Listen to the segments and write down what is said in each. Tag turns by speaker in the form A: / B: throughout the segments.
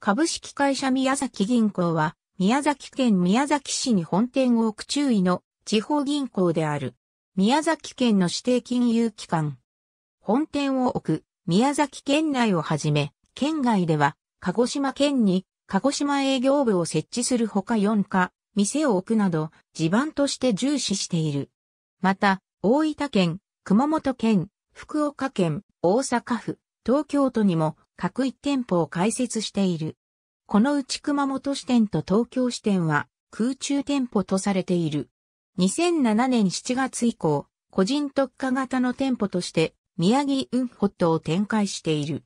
A: 株式会社宮崎銀行は、宮崎県宮崎市に本店を置く注意の地方銀行である。宮崎県の指定金融機関。本店を置く宮崎県内をはじめ、県外では、鹿児島県に鹿児島営業部を設置するほか4か、店を置くなど、地盤として重視している。また、大分県、熊本県、福岡県、大阪府、東京都にも各一店舗を開設している。このうち熊本支店と東京支店は空中店舗とされている。2007年7月以降、個人特化型の店舗として宮城運ホットを展開している。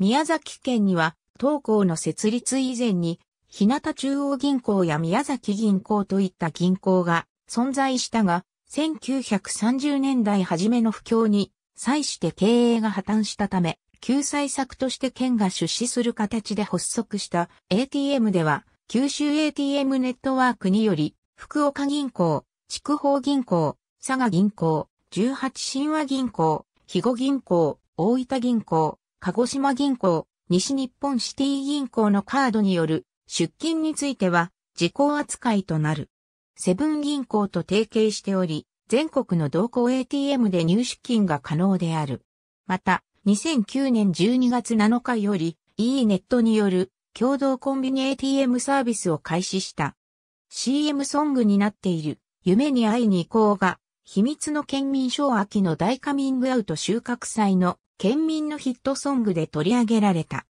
A: 宮崎県には東高の設立以前に日向中央銀行や宮崎銀行といった銀行が存在したが、1930年代初めの不況に際して経営が破綻したため、救済策として県が出資する形で発足した ATM では、九州 ATM ネットワークにより、福岡銀行、筑豊銀行、佐賀銀行、十八神話銀行、肥後銀行、大分銀行、鹿児島銀行、西日本シティ銀行のカードによる出金については、時効扱いとなる。セブン銀行と提携しており、全国の同行 ATM で入出金が可能である。また、2009年12月7日より、e ネットによる共同コンビニ ATM サービスを開始した。CM ソングになっている、夢に会いに行こうが、秘密の県民賞秋の大カミングアウト収穫祭の県民のヒットソングで取り上げられた。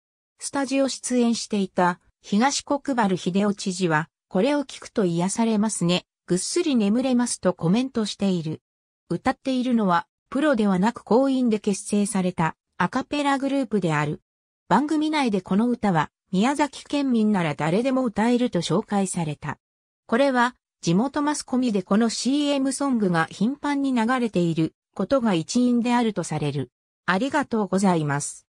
A: スタジオ出演していた東国原秀夫知事は、これを聞くと癒されますね、ぐっすり眠れますとコメントしている。歌っているのは、プロではなく公員で結成されたアカペラグループである。番組内でこの歌は、宮崎県民なら誰でも歌えると紹介された。これは、地元マスコミでこの CM ソングが頻繁に流れていることが一因であるとされる。ありがとうございます。